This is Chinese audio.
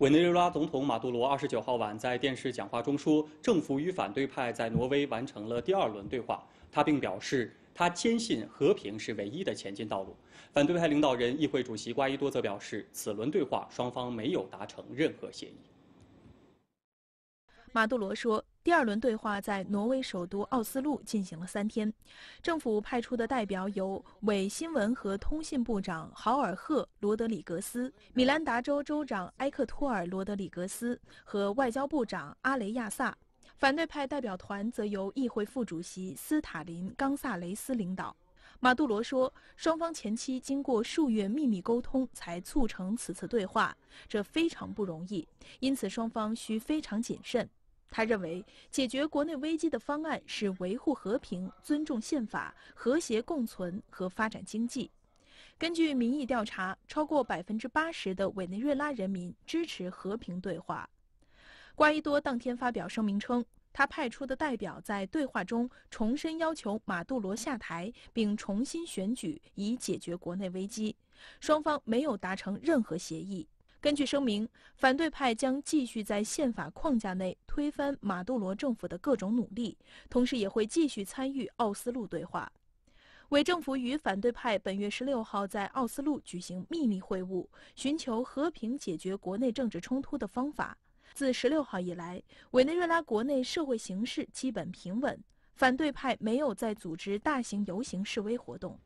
委内瑞拉总统马杜罗二十九号晚在电视讲话中说，政府与反对派在挪威完成了第二轮对话。他并表示，他坚信和平是唯一的前进道路。反对派领导人、议会主席瓜伊多则表示，此轮对话双方没有达成任何协议。马杜罗说，第二轮对话在挪威首都奥斯陆进行了三天。政府派出的代表有伪新闻和通信部长豪尔赫·罗德里格斯、米兰达州州长埃克托尔·罗德里格斯和外交部长阿雷亚萨。反对派代表团则由议会副主席斯塔林·冈萨雷斯领导。马杜罗说，双方前期经过数月秘密沟通才促成此次对话，这非常不容易，因此双方需非常谨慎。他认为，解决国内危机的方案是维护和平、尊重宪法、和谐共存和发展经济。根据民意调查，超过百分之八十的委内瑞拉人民支持和平对话。瓜伊多当天发表声明称，他派出的代表在对话中重申要求马杜罗下台，并重新选举以解决国内危机。双方没有达成任何协议。根据声明，反对派将继续在宪法框架内推翻马杜罗政府的各种努力，同时也会继续参与奥斯陆对话。委政府与反对派本月十六号在奥斯陆举行秘密会晤，寻求和平解决国内政治冲突的方法。自十六号以来，委内瑞拉国内社会形势基本平稳，反对派没有再组织大型游行示威活动。